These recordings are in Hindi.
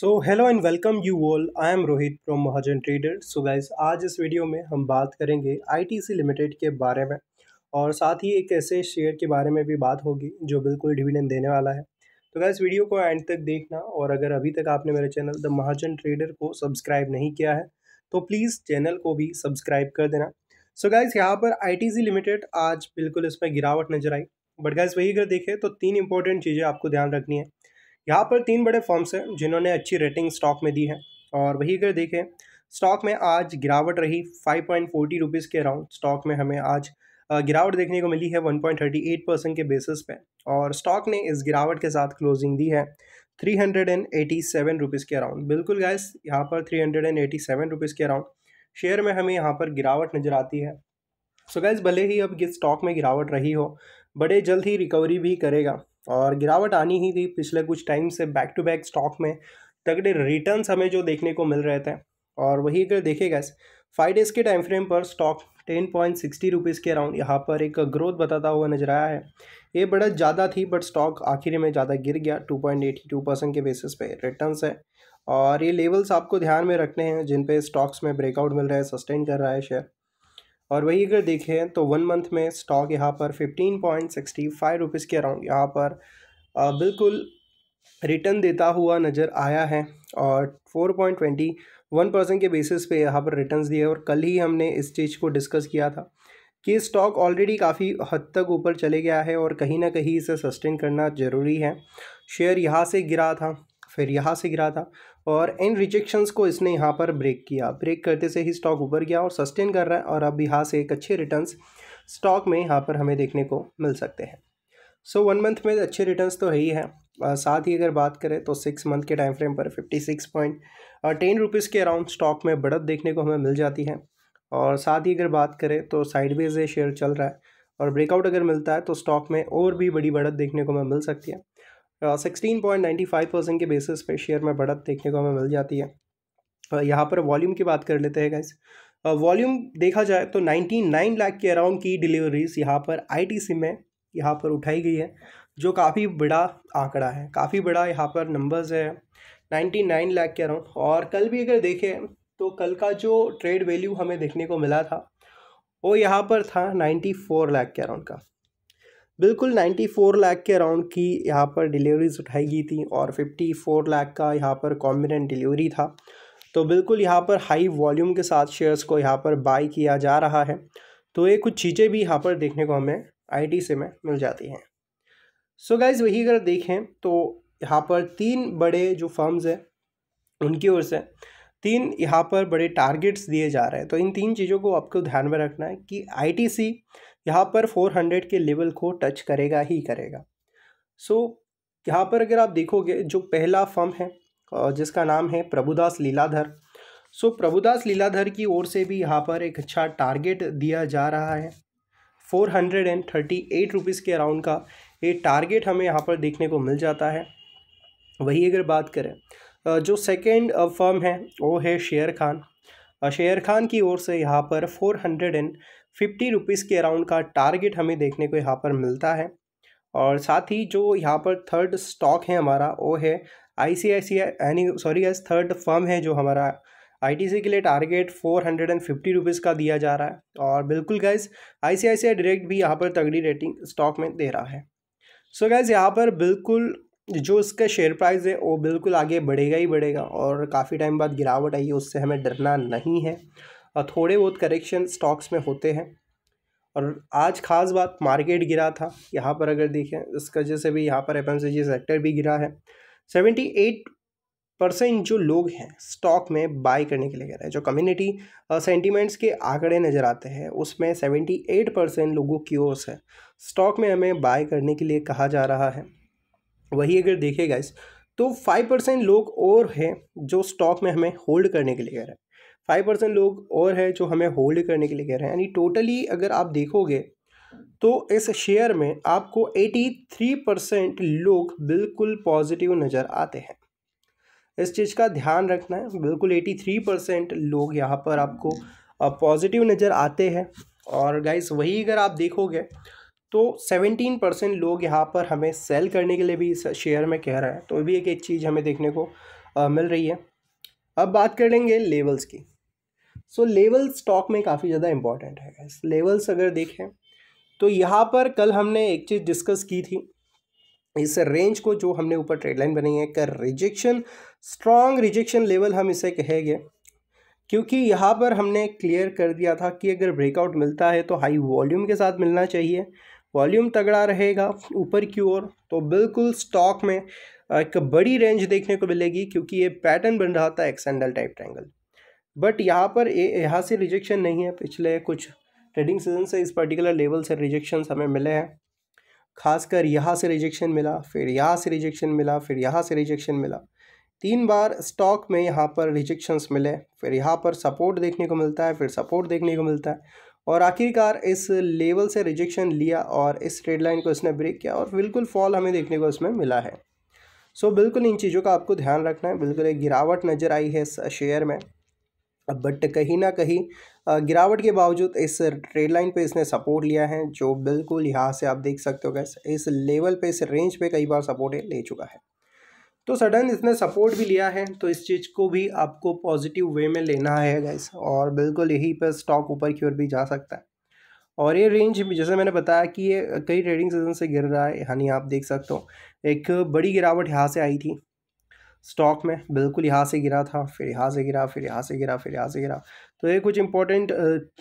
so hello and welcome you all I am Rohit from Mahajan trader so guys आज इस वीडियो में हम बात करेंगे आईटीसी लिमिटेड के बारे में और साथ ही एक ऐसे शेयर के बारे में भी बात होगी जो बिल्कुल डिविडेंड देने वाला है तो गाइज वीडियो को एंड तक देखना और अगर अभी तक आपने मेरे चैनल द महाजन ट्रेडर को सब्सक्राइब नहीं किया है तो प्लीज़ चैनल को भी सब्सक्राइब कर देना सो गाइज़ यहाँ पर सी लिमिटेड आज बिल्कुल इसमें गिरावट नजर आई बट गाइज वही अगर देखें तो तीन इंपॉर्टेंट चीज़ें आपको ध्यान रखनी है यहाँ पर तीन बड़े फॉर्म्स हैं जिन्होंने अच्छी रेटिंग स्टॉक में दी है और वही अगर देखें स्टॉक में आज गिरावट रही फाइव पॉइंट फोर्टी रुपीज़ के अराउंड स्टॉक में हमें आज गिरावट देखने को मिली है one point thirty eight percent के बेसिस पे और स्टॉक ने इस गिरावट के साथ क्लोजिंग दी है three hundred and eighty seven rupees के अराउंड बिल्कुल गैस यहाँ पर three hundred and eighty seven rupees के अराउंड शेयर में हमें यहाँ पर गिरावट नज़र आती है सो so गैस भले ही अब स्टॉक में गिरावट रही हो बड़े जल्द ही रिकवरी भी करेगा और गिरावट आनी ही थी पिछले कुछ टाइम से बैक टू बैक स्टॉक में तगड़े रिटर्न हमें जो देखने को मिल रहे थे और वही अगर देखेगा फाइव डेज़ के टाइम फ्रेम पर stock ten point sixty rupees के अराउंड यहाँ पर एक ग्रोथ बताता हुआ नजर आया है ये बड़ा ज़्यादा थी बट स्टॉक आखिर में ज़्यादा गिर गया two point eighty two percent के बेसिस पे रिटर्न है और ये लेवल्स आपको ध्यान में रखने हैं जिन पे स्टॉक्स में ब्रेकआउट मिल रहा है सस्टेन कर रहा है शेयर और वही अगर देखें तो वन मंथ में स्टॉक यहाँ पर fifteen point sixty five rupees के अराउंड यहाँ पर आ, बिल्कुल रिटर्न देता हुआ नज़र आया है और four point twenty one percent के बेसिस पे यहाँ पर रिटर्न्स दिए और कल ही हमने इस चीज़ को डिस्कस किया था कि स्टॉक ऑलरेडी काफ़ी हद तक ऊपर चले गया है और कहीं ना कहीं इसे सस्टेन करना ज़रूरी है शेयर यहाँ से गिरा था फिर यहाँ से गिरा था और इन रिजेक्शंस को इसने यहाँ पर ब्रेक किया ब्रेक करते से ही स्टॉक ऊपर गया और सस्टेन कर रहा है और अब यहाँ से एक अच्छे रिटर्न्स स्टॉक में यहाँ पर हमें देखने को मिल सकते हैं सो वन मंथ में अच्छे रिटर्न्स तो है ही है आ, साथ ही अगर बात करें तो सिक्स मंथ के टाइम फ्रेम पर fifty six point ten rupees के अराउंड स्टॉक में बढ़त देखने को हमें मिल जाती है और साथ ही अगर बात करें तो साइडवेज ये शेयर चल रहा है और ब्रेकआउट अगर मिलता है तो स्टॉक में और भी बड़ी बढ़त देखने को हमें मिल सकती है sixteen point ninety five percent के बेसिस पे शेयर में बढ़त देखने को हमें मिल जाती है और यहाँ पर वॉल्यूम की बात कर लेते हैं गाइस वॉल्यूम देखा जाए तो नाइन्टी नाइन लाख के अराउंड की डिलीवरीज यहाँ पर आईटीसी में यहाँ पर उठाई गई है जो काफ़ी बड़ा आंकड़ा है काफ़ी बड़ा यहाँ पर नंबर्स है नाइन्टी नाइन लाख के अराउंड और कल भी अगर देखें तो कल का जो ट्रेड वैल्यू हमें देखने को मिला था वो यहाँ पर था नाइन्टी फोर लाख के अराउंड का बिल्कुल 94 लाख के अराउंड की यहाँ पर डिलीवरीज उठाई गई थी और 54 लाख का यहाँ पर कॉम्बिनेंट डिलीवरी था तो बिल्कुल यहाँ पर हाई वॉल्यूम के साथ शेयर्स को यहाँ पर बाई किया जा रहा है तो ये कुछ चीज़ें भी यहाँ पर देखने को हमें आई से में मिल जाती हैं सो गाइज वही अगर देखें तो यहाँ पर तीन बड़े जो फर्म्स हैं उनकी ओर से तीन यहाँ पर बड़े टारगेट्स दिए जा रहे हैं तो इन तीन चीज़ों को आपको ध्यान में रखना है कि आई टी सी यहाँ पर फोर हंड्रेड के लेवल को टच करेगा ही करेगा सो so, यहाँ पर अगर आप देखोगे जो पहला फर्म है जिसका नाम है प्रभुदास लीलाधर सो so, प्रभुदास लीलाधर की ओर से भी यहाँ पर एक अच्छा टारगेट दिया जा रहा है four hundred and thirty eight rupees के अराउंड का ये टारगेट हमें यहाँ पर देखने को मिल जाता है वही अगर बात करें जो सेकेंड फर्म है वो है शेयर खान शेयर खान की ओर से यहाँ पर four hundred and fifty rupees के अराउंड का टारगेट हमें देखने को यहाँ पर मिलता है और साथ ही जो यहाँ पर थर्ड स्टॉक है हमारा वो है आई सी आई सी आई यानी सॉरी एस थर्ड फर्म है जो हमारा आई टी सी के लिए target four hundred and fifty rupees का दिया जा रहा है और बिल्कुल गैस आई सी आई सी आई डायरेक्ट भी यहाँ पर तगड़ी रेटिंग स्टॉक में दे रहा है सो गैस यहाँ पर बिल्कुल जो इसका शेयर प्राइस है वो बिल्कुल आगे बढ़ेगा ही बढ़ेगा और काफ़ी टाइम बाद गिरावट आई है उससे हमें डरना नहीं है और थोड़े बहुत करेक्शन स्टॉक्स में होते हैं और आज खास बात मार्केट गिरा था यहाँ पर अगर देखें इसका वजह से भी यहाँ पर एफ सेक्टर भी गिरा है सेवेंटी एट परसेंट जो लोग हैं स्टॉक में बाय करने के लिए कह रहे हैं जो कम्युनिटी सेंटीमेंट्स के आंकड़े नज़र आते हैं उसमें सेवेंटी एट परसेंट लोगों की ओर से स्टॉक में हमें बाय करने के लिए कहा जा रहा है वही अगर देखे गाइस तो फाइव परसेंट लोग और हैं जो स्टॉक में हमें होल्ड करने के लिए कह रहे हैं फाइव परसेंट लोग और हैं जो हमें होल्ड करने के लिए कह रहे हैं यानी टोटली अगर आप देखोगे तो इस शेयर में आपको एटी थ्री परसेंट लोग बिल्कुल पॉजिटिव नज़र आते हैं इस चीज़ का ध्यान रखना है बिल्कुल एटी थ्री परसेंट लोग यहाँ पर आपको पॉजिटिव नज़र आते हैं और गाइस वही अगर आप देखोगे तो 17 परसेंट लोग यहाँ पर हमें सेल करने के लिए भी इस शेयर में कह रहा है तो भी एक एक चीज़ हमें देखने को आ, मिल रही है अब बात कर लेंगे लेवल्स की सो लेवल स्टॉक में काफ़ी ज़्यादा इंपॉर्टेंट है लेवल्स अगर देखें तो यहाँ पर कल हमने एक चीज़ डिस्कस की थी इस रेंज को जो हमने ऊपर ट्रेड लाइन बनाई है कर रिजेक्शन स्ट्रॉन्ग रिजेक्शन लेवल हम इसे कहेंगे क्योंकि यहाँ पर हमने क्लियर कर दिया था कि अगर ब्रेकआउट मिलता है तो हाई वॉल्यूम के साथ मिलना चाहिए वॉल्यूम तगड़ा रहेगा ऊपर की ओर तो बिल्कुल स्टॉक में एक बड़ी रेंज देखने को मिलेगी क्योंकि ये पैटर्न बन रहा था एक्सेंडल टाइप ट्रैंगल बट यहाँ पर यहाँ से रिजेक्शन नहीं है पिछले कुछ ट्रेडिंग सीजन से इस पर्टिकुलर लेवल से रिजेक्शन हमें मिले हैं खासकर यहाँ से रिजेक्शन मिला फिर यहाँ से रिजेक्शन मिला फिर यहाँ से रिजेक्शन मिला तीन बार स्टॉक में यहाँ पर रिजेक्शन्स मिले फिर यहाँ पर सपोर्ट देखने को मिलता है फिर सपोर्ट देखने को मिलता है और आखिरकार इस लेवल से रिजेक्शन लिया और इस ट्रेड लाइन को इसने ब्रेक किया और बिल्कुल फॉल हमें देखने को इसमें मिला है सो so, बिल्कुल इन चीज़ों का आपको ध्यान रखना है बिल्कुल एक गिरावट नज़र आई है इस शेयर में बट कहीं ना कहीं गिरावट के बावजूद इस ट्रेड लाइन पे इसने सपोर्ट लिया है जो बिल्कुल यहाँ से आप देख सकते हो गैस इस लेवल पे इस रेंज पे कई बार सपोर्ट ले चुका है तो सडन इसने सपोर्ट भी लिया है तो इस चीज़ को भी आपको पॉजिटिव वे में लेना है गैस और बिल्कुल यही पर स्टॉक ऊपर की ओर भी जा सकता है और ये रेंज जैसे मैंने बताया कि ये कई ट्रेडिंग सीजन से गिर रहा है यानी आप देख सकते हो एक बड़ी गिरावट यहाँ से आई थी स्टॉक में बिल्कुल यहाँ से गिरा था फिर यहाँ से गिरा फिर यहाँ से गिरा फिर यहाँ से गिरा तो ये कुछ इंपॉर्टेंट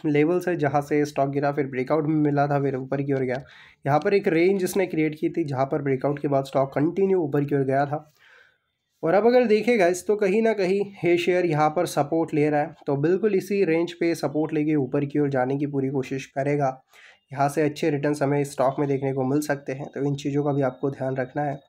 लेवल्स है जहाँ से स्टॉक गिरा फिर ब्रेकआउट में मिला था फिर ऊपर की ओर गया यहाँ पर एक रेंज इसने क्रिएट की थी जहाँ पर ब्रेकआउट के बाद स्टॉक कंटिन्यू ऊपर की ओर गया था और अब अगर देखेगा इस तो कहीं ना कहीं ये शेयर यहाँ पर सपोर्ट ले रहा है तो बिल्कुल इसी रेंज पे सपोर्ट लेके ऊपर की ओर जाने की पूरी कोशिश करेगा यहाँ से अच्छे रिटर्न हमें स्टॉक में देखने को मिल सकते हैं तो इन चीज़ों का भी आपको ध्यान रखना है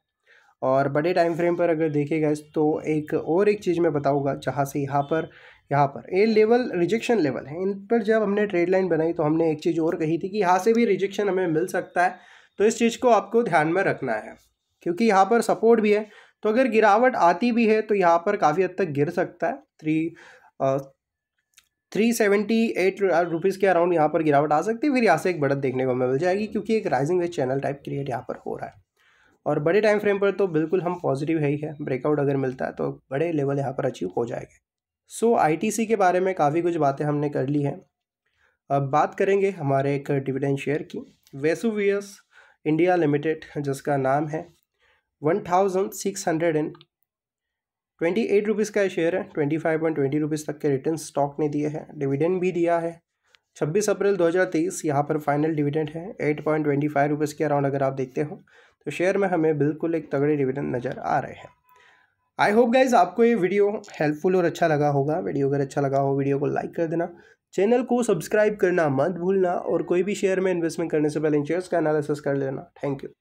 और बड़े टाइम फ्रेम पर अगर देखेगा तो एक और एक चीज़ मैं बताऊँगा जहाँ से यहाँ पर यहाँ पर ये लेवल रिजेक्शन लेवल है इन पर जब हमने ट्रेड लाइन बनाई तो हमने एक चीज़ और कही थी कि यहाँ से भी रिजेक्शन हमें मिल सकता है तो इस चीज़ को आपको ध्यान में रखना है क्योंकि यहाँ पर सपोर्ट भी है तो अगर गिरावट आती भी है तो यहाँ पर काफ़ी हद तक गिर सकता है three three seventy eight rupees के अराउंड यहाँ पर गिरावट आ सकती है फिर यहाँ से एक बढ़त देखने को मिल जाएगी क्योंकि एक rising wedge channel type create यहाँ पर हो रहा है और बड़े टाइम फ्रेम पर तो बिल्कुल हम पॉजिटिव है ही है ब्रेकआउट अगर मिलता है तो बड़े लेवल यहाँ पर अचीव हो जाएंगे सो आई के बारे में काफ़ी कुछ बातें हमने कर ली हैं अब बात करेंगे हमारे एक डिविडेंड शेयर की वेसुवियस इंडिया लिमिटेड जिसका नाम है one thousand six hundred and twenty eight rupees का शेयर है twenty five point twenty rupees तक के रिटर्न स्टॉक ने दिए हैं डिविडेंड भी दिया है छब्बीस अप्रैल दो हज़ार तेईस यहाँ पर फाइनल डिविडेंड है eight point twenty five rupees के अराउंड अगर आप देखते हो तो शेयर में हमें बिल्कुल एक तगड़े डिविडेंड नज़र आ रहे हैं आई होप गाइज आपको ये वीडियो हेल्पफुल और अच्छा लगा होगा वीडियो अगर अच्छा लगा हो वीडियो को लाइक कर देना चैनल को सब्सक्राइब करना मत भूलना और कोई भी शेयर में इन्वेस्टमेंट करने से पहले इन शेयर्स का एनालिसिस कर लेना थैंक यू